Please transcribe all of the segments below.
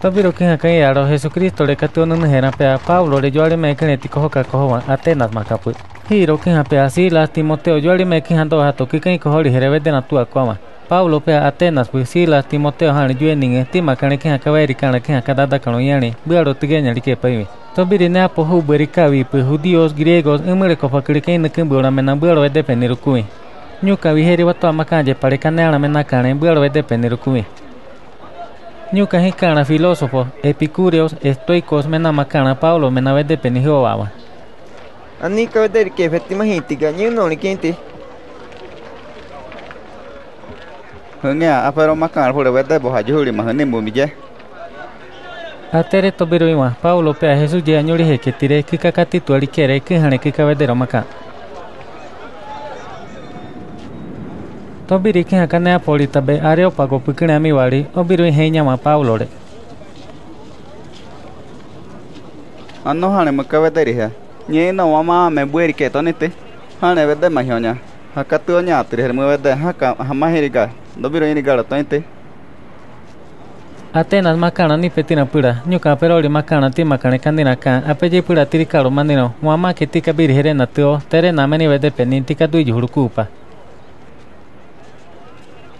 Tabiro que acá y aro Jesucristo le catu no nejera Pablo le yo ale me que joca cojo Atenas macapu. Hiro que pea Silas Timoteo yo ale me que ando jato que que cojo Pablo pea Atenas pues Silas Timoteo han yo en estima que que acá ver que que acá dada cano yani. Buero que like paive. Tabiro ne apo hu berikavi pues judíos griegos en mereko fa que que que buero mena buero vete penero cuve. Nyuka vijeri va tua macanje pare canela mena cane buero vete penero cuve es cana filósofos, epicúreos, estoicos, mena macana Pablo, vez de penijo baba. Anica de que fetima gente, gañe no ni quente. por apa de boja yo veder más en mahani mundo Atere to biru ima, Pablo pe a Jesús ya ñuri que tire que cacati tu quiere que jane que cabedero macana. tobiriki hakane apolita be ari opako pikine wali obiru henyama paulore ano hane mukawetherihe nyina wama mebwerike tonite hane wede mahionya hakatu onya atirere mwede haka hamahiriga dobiro irigara tonite Atenas makana ni petina pura nyuka peroli makana ti makane kandina ka apeje pura tirikalo manino mwama ketika birihere na teo tere na meni wede peni tika duiji hurukupa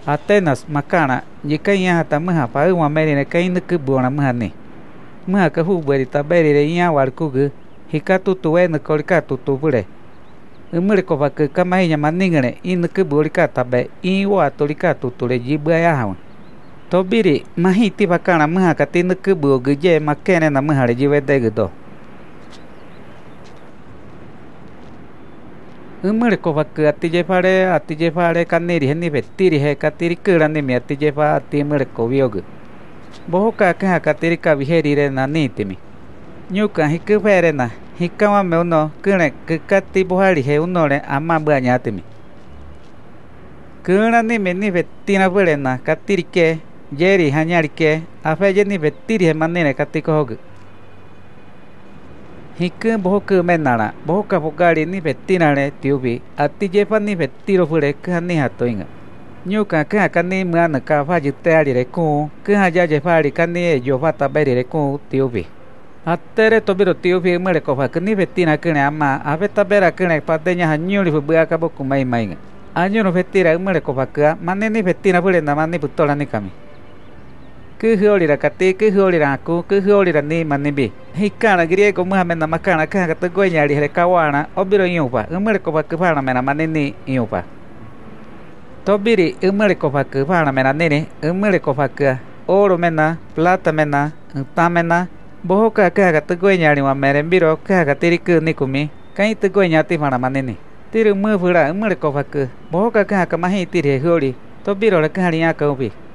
atenas makana yikaña hata myha pa yg̃uamérire keindykyvóra myhani myhaka huguérita vérire iñaguarcugy hika tutuve nykoryka tutuvýre ymyrekovaky kamahiñamaniguere indykyvu rikatápe iiguatu rika tutúre jyvy'ajágui topiri mahitĩvaka'arã myhakatĩ ndykyvy ogyje makẽrena myhare jyvetégydo ümärko vaký a t i j e p a r e a t i j e p a r e k a n n e r i h e n n i p e t t i r i hekatiri kýranimi a t i j e f a ati ymyreko viogy b o h o k a k e hakatiri k a v i h e r i r e n a n i i t i m i n y u k a h i k y f e r e n a h i k a m a m e uno kýre n k y k a t i b o h a r i h e u n o r e a m á m b y a n y a t i m i k ý r a n i m e n i p e t t i n a p y r e n a katirike j e r i h a n y a r i k e afeje nipetirihe t maníre n k a t i k o h o g y Hikun bohok menara, bohok apokari ni petti nare tiubi, a t i jepan ni petti rofure kuhan i hatoinga. Nyuka kuha kani muana ka fajite ari reku, kuha jaje fari kani j o fata beri reku tiubi. Attere tobiro tiubi mure kofa kani petti na kune ama, afeta bera kune patenya hanyuri fubuya kaboku mai mainga. Anyu no petti ra mure kofa k a maneni petti na fure na mani b u t o l a ni kami. cứ hô lì là cái tê cứ hô lì là cô cứ hô lì là ni mà ni bi hi cả là cái có mua mình nằm cả là cả cái tôi gọi nhà đi hay cao quá ob biro yêu pa ưng mới có phải cứ phải là mình mà ni ni yêu pa tôi biết biri ưng mới có phải cứ phải là mình ni ni ưng mới có phải cứ oro na plata mena ta mena boho ka ka ga tôi gọi nhà đi mà mình biro ka ga tê cứ ni kumi cái tôi gọi nhà thì phải là mình ni tiru mưa vừa là ưng mới có phải cứ boho ka ka ka mà hi tiru hô tôi biết rồi là cái hàng nhà cao bi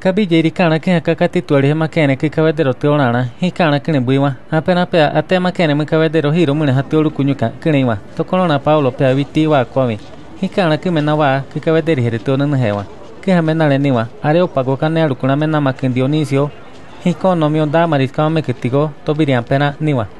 Kabijeri kana kina kakati twari makene kikawedero tionana hi kana kine buiwa apena pea ate makene mikawedero hiro mune hatioru kunyuka kineiwa tokorona paulo pea witi wa kowi hi kana kimena wa kikawederi here tionana hewa kihamena leniwa areopago kane arukuna mena makin dionisio hi konomio damaris kawamekitigo tobiriampena niwa